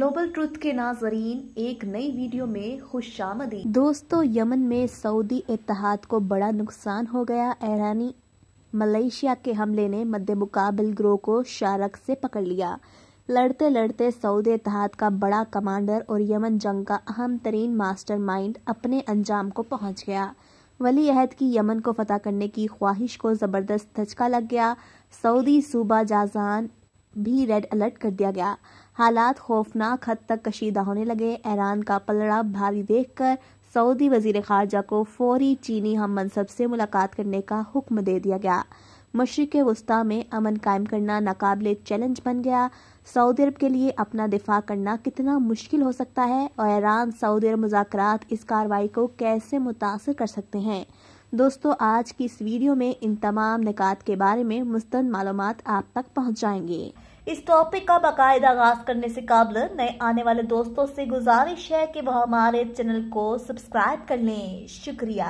global truth के नाजरीन एक नई वीडियो में खुश आमदी दोस्तों यमन में सऊदी इतिहाद को बड़ा नुकसान हो गया ऐरानी मलेशिया के हमले ने मध्य मुकाबल ग्रोह को शारक से पकड़ लिया लड़ते लड़ते सऊदी इतिहाद का बड़ा कमांडर और यमन जंग का अहम तरीन माइंड अपने अंजाम को पहुंच गया वली अहद की यमन को फतह करने की ख्वाहिश को ज़बरदस्त धचका लग गया सऊदी सूबा जाजान भी रेड अलर्ट कर दिया गया हालात खौफनाक हद तक कशीदा होने लगे ईरान का पलड़ा भारी देखकर सऊदी वजीर खारजा को फौरी चीनी हम मनसब से मुलाकात करने का हुक्म दे दिया गया मशरक वस्ती में अमन कायम करना नाकबले चैलेंज बन गया सऊदी अरब के लिए अपना दिफा करना कितना मुश्किल हो सकता है और ईरान सऊदी अरब मुजाकर इस कार्रवाई को कैसे मुतासर कर सकते हैं दोस्तों आज की इस वीडियो में इन तमाम निकात के बारे में मुस्त मालूम आप तक पहुँच जाएंगे इस टॉपिक का बाकायदा आगाज करने से काबल नए आने वाले दोस्तों से गुजारिश है कि वह हमारे चैनल को सब्सक्राइब कर लें शुक्रिया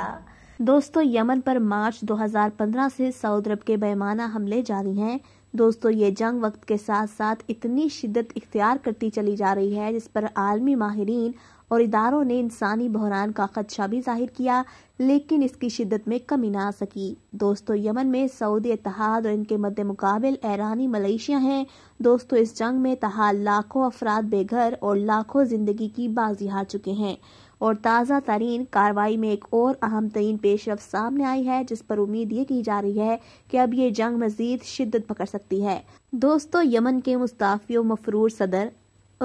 दोस्तों यमन पर मार्च 2015 से सऊदी अरब के बेमाना हमले जारी हैं दोस्तों ये जंग वक्त के साथ साथ इतनी शिद्दत इख्तियार करती चली जा रही है जिस पर आलमी माहरीन और इदारों ने इंसानी बहरान का खदशा भी जाहिर किया लेकिन इसकी शिद्दत में कमी ना सकी दोस्तों यमन में सऊदी इतिहाद और इनके मद्दे मुकाबल ईरानी मलेशिया हैं दोस्तों इस जंग में तहा लाखों अफराद बेघर और लाखों जिंदगी की बाजी हार चुके हैं और ताज़ा तरीन कार्रवाई में एक और अहम तरीन पेशरफ सामने आई है जिस पर उम्मीद ये की जा रही है कि अब ये जंग मजीद शिद्दत पकड़ सकती है दोस्तों यमन के मुस्ताफी मफरूर सदर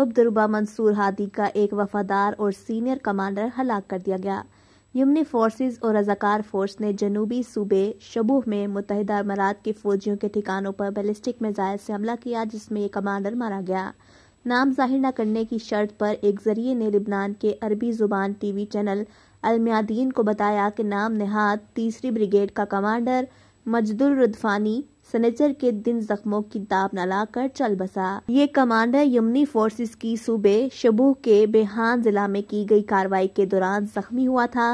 अब्दुलबा मंसूर हादी का एक वफादार और सीनियर कमांडर हलाक कर दिया गया यमनी फोर्सेस और रजाकार फोर्स ने जनूबी सूबे शबूह में मुतहदा अमारात के फौजियों के ठिकानों पर बैलिस्टिक मिज़ाइल से हमला किया जिसमें ये कमांडर मारा गया नाम जाहिर न करने की शर्त पर एक जरिए ने लिबनान के अरबी जुबान टीवी चैनल अलमियादीन को बताया कि नाम नहाद तीसरी ब्रिगेड का कमांडर मजदुल रुदफानी सनेचर के दिन जख्मों की दाब न लाकर चल बसा ये कमांडर यमनी फोर्सेस की सूबे शबू के बेहान जिला में की गई कार्रवाई के दौरान जख्मी हुआ था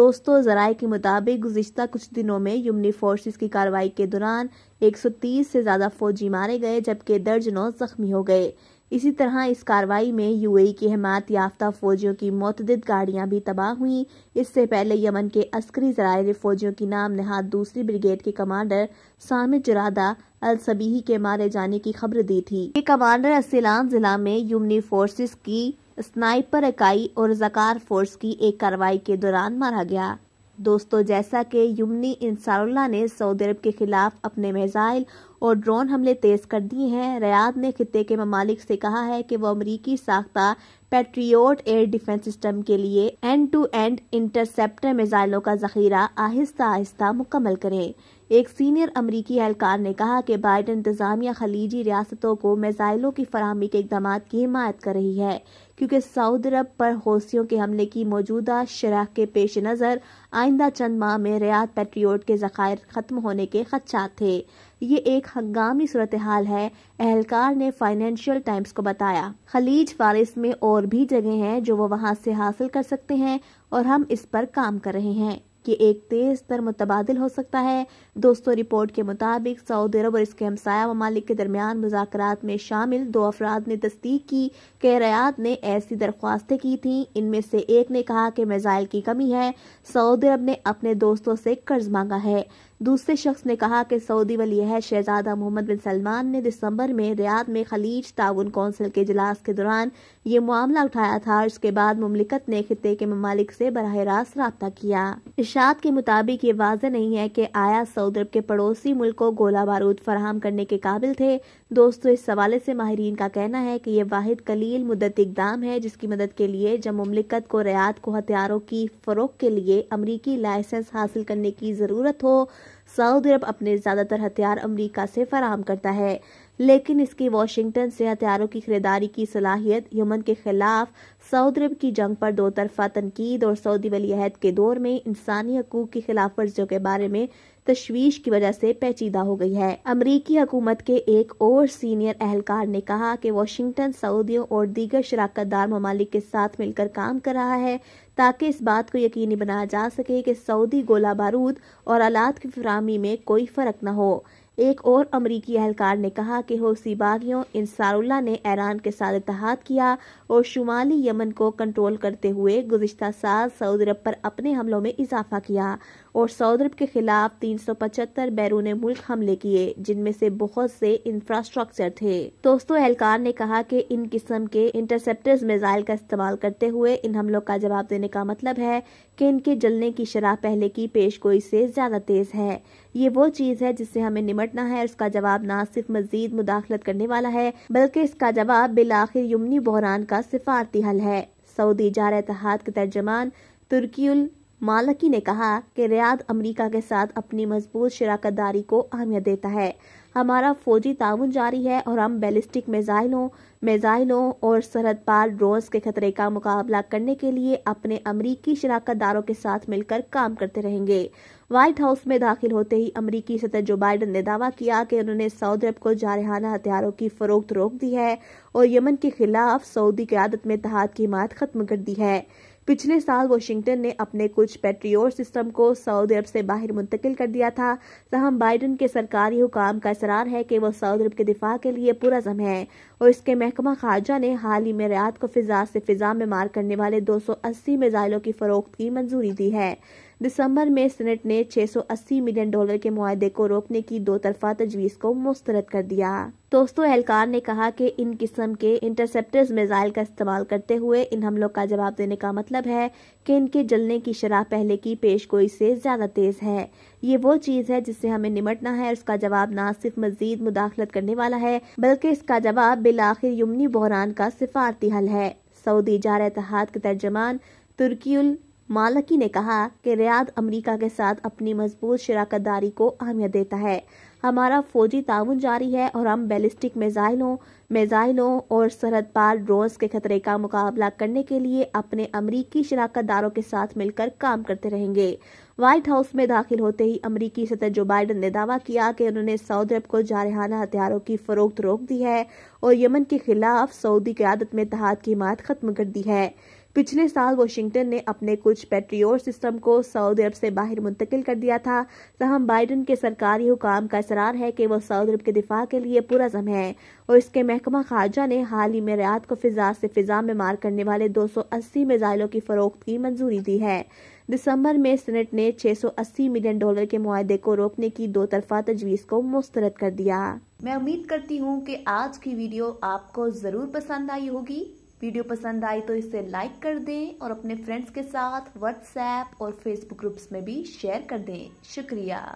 दोस्तों जराये के मुताबिक गुजशत कुछ दिनों में यमनी फोर्सेस की कार्रवाई के दौरान 130 से ज्यादा फौजी मारे गए जबकि दर्जनों जख्मी हो गए इसी तरह इस कार्रवाई में यूएई की हिमात याफ्ता फौजियों की मतदीद गाड़ियां भी तबाह हुईं इससे पहले यमन के अस्करी जराये फौजियों की नाम नहाद दूसरी ब्रिगेड के कमांडर सामिर जुरादा अल सबीही के मारे जाने की खबर दी थी ये कमांडर असिलान जिला में यमनी फोर्सेस की स्नाइपर इकाई और जकार फोर्स की एक कार्रवाई के दौरान मारा गया दोस्तों जैसा कि युमनी इंसारुल्ला ने सऊदी अरब के खिलाफ अपने मिसाइल और ड्रोन हमले तेज कर दिए हैं रियाद ने खत्े के ममालिक से कहा है कि वह अमरीकी साख्ता पेट्रियोट एयर डिफेंस सिस्टम के लिए एंड टू एंड इंटरसेप्टर मिसाइलों का जखीरा आहिस्ता आहिस्ता मुकम्मल करें एक सीनियर अमरीकी एहलकार ने कहा कि बाइडन इंतजामिया खलीजी रियासतों को मिसाइलों की फरहमी के इकदाम की हिमायत कर रही है क्योंकि सऊदी अरब पर हौसियों के हमले की मौजूदा शराह के पेश नज़र आइंदा चंद माह में रियाद पेट्रियोट के जखायर खत्म होने के खदशात थे ये एक हंगामी सूरत हाल है एहलकार ने फाइनेंशियल टाइम्स को बताया खलीज फारिस में और भी जगह हैं जो वो वहाँ से हासिल कर सकते हैं और हम इस पर काम कर रहे हैं ये एक तेज तर मुतबादल हो सकता है दोस्तों रिपोर्ट के मुताबिक सऊदी अरब और इसके हमसाया ममालिक के दरमियान मुजाकर में शामिल दो अफराद ने तस्दीक की कि रयात ने ऐसी दरख्वास्तें की थी इनमें से एक ने कहा कि मिज़ाइल की कमी है सऊदी अरब ने अपने दोस्तों से कर्ज मांगा है दूसरे शख्स ने कहा कि सऊदी वली अहद शहजादा मोहम्मद बिन सलमान ने दिसंबर में रियाद में खलीज ताउन कौंसिल के इजलास के दौरान ये मामला उठाया था और इसके बाद ममलिकत ने खत्े के ममालिक से बरह रास्त रहा किया इशात के मुताबिक ये वाज नहीं है कि आया सऊदी अरब के पड़ोसी मुल्क को गोला बारूद फराहम करने के काबिल थे दोस्तों इस हवाले से माहरीन का कहना है कि यह वाहिद कलील मुद्दत इकदाम है जिसकी मदद के लिए जब ममलिकत को रियात को हथियारों की फ़रोग के लिए अमरीकी लाइसेंस हासिल करने की ज़रूरत हो सऊदी अरब अपने ज़्यादातर हथियार अमरीका से फराहम करता है लेकिन इसकी वाशिंगटन से हथियारों की खरीदारी की सलाहियत यमन के खिलाफ सऊदी अरब की जंग पर दो तरफा तनकीद और सऊदी वलीहद के दौर में इंसानी हकूक की खिलाफ वर्जियों के बारे में तशवीश की वजह से पेचीदा हो गई है अमरीकी हुकूमत के एक और सीनियर एहलकार ने कहा कि वॉशिंगटन सऊदियों और दीगर शराकत दार ममालिक के साथ मिलकर काम कर रहा है ताकि इस बात को यकीनी बनाया जा सके कि सऊदी गोला बारूद और आलात की फरहमी में कोई फर्क न हो एक और अमरीकी अहलकार ने कहा कि हौसी बागियों इंसारुल्ला ने ईरान के साथ इतिहाद किया और शुमाली यमन को कंट्रोल करते हुए गुजशत साल सऊदी अरब पर अपने हमलों में इजाफा किया और सऊदी अरब के खिलाफ तीन सौ पचहत्तर बैरून मुल्क हमले किए जिनमें से बहुत से इंफ्रास्ट्रक्चर थे दोस्तों एहलकार ने कहा कि इन किस्म के इंटरसेप्टर्स मिजाइल का इस्तेमाल करते हुए इन हमलों का जवाब देने का मतलब है कि इनके जलने की शराह पहले की पेश गोई से ज्यादा तेज है ये वो चीज़ है जिससे हमें निमटना है इसका जवाब न सिर्फ मजीद मुदाखलत करने वाला है बल्कि इसका जवाब बिलाखिर यमनी बहरान का सिफारती हल है सऊदी जार इतिहाद के तर्जमान तुर्कील मालकी ने कहा कि रियाद अमरीका के साथ अपनी मजबूत शराकत दारी को अहमियत देता है हमारा फौजी ताउन जारी है और हम बैलिस्टिक मेजाइलों मेजाइलों और सरहद पार ड्रोन्स के खतरे का मुकाबला करने के लिए अपने अमरीकी शराकत दारों के साथ मिलकर काम करते रहेंगे व्हाइट हाउस में दाखिल होते ही अमरीकी सदर जो बाइडन ने दावा किया कि उन्होंने सऊदी अरब को जारहाना हथियारों की फरोख्त रोक दी है और यमन के खिलाफ सऊदी क्यादत में तहत की हिमात खत्म कर दी है पिछले साल वॉशिंगटन ने अपने कुछ पेट्रियोर सिस्टम को सऊदी अरब से बाहर मुंतकिल कर दिया था तहम बाइडन के सरकारी हुकाम का इसरार है कि वह सऊदी अरब के दिफा के लिए पूरा जम है और इसके महकमा खारजा ने हाल ही में रियात को फिजा से फिजा में मार करने वाले दो सौ अस्सी मिजाइलों की फरोख्त की मंजूरी दी है दिसंबर में सीनेट ने 680 मिलियन डॉलर के मुआदे को रोकने की दो तरफा तजवीज़ को मुस्तरद कर दिया दोस्तों एहलकार ने कहा कि इन किस्म के इंटरसेप्टर्स मिसाइल का इस्तेमाल करते हुए इन हमलों का जवाब देने का मतलब है कि इनके जलने की शराह पहले की पेश गोई से ज़्यादा तेज़ है ये वो चीज़ है जिससे हमें निमटना है इसका जवाब न सिर्फ मजीद मुदाखलत करने वाला है बल्कि इसका जवाब बिलाखिर यमनी बहरान का सिफारती हल है सऊदी जार इतिहाद के तर्जमान तुर्की मालकी ने कहा कि रियाद अमेरिका के साथ अपनी मजबूत शराकत दारी को अहमियत देता है हमारा फौजी ताउन जारी है और हम बैलिस्टिक मेजाइलों मेजाइलों और सरहद पार ड्रोन के खतरे का मुकाबला करने के लिए अपने अमरीकी शराकत दारों के साथ मिलकर काम करते रहेंगे व्हाइट हाउस में दाखिल होते ही अमरीकी सदर जो बाइडन ने दावा किया कि उन्होंने सऊदी अरब को जारहाना हथियारों की फरोख्त रोक दी है और यमन के खिलाफ सऊदी क्यादत में तहत की हिमात खत्म कर दी है पिछले साल वाशिंगटन ने अपने कुछ पेट्रियोर सिस्टम को सऊदी अरब से बाहर मुंतकिल कर दिया था तहम बाइडन के सरकारी हुकाम का इसरार है कि वह सऊदी अरब के दिफा के लिए पूरा जम है और इसके महकमा खारजा ने हाल ही में रियात को फिजा से फिजा में मार करने वाले 280 मिजाइलों की फरोख्त की मंजूरी दी है दिसंबर में सीनेट ने 680 मिलियन डॉलर के मुआदे को रोकने की दो तरफा तजवीज को मुस्तरद कर दिया मैं उम्मीद करती हूँ कि आज की वीडियो आपको जरूर पसंद आई होगी वीडियो पसंद आई तो इसे लाइक कर दें और अपने फ्रेंड्स के साथ व्हाट्सएप और फेसबुक ग्रुप्स में भी शेयर कर दें शुक्रिया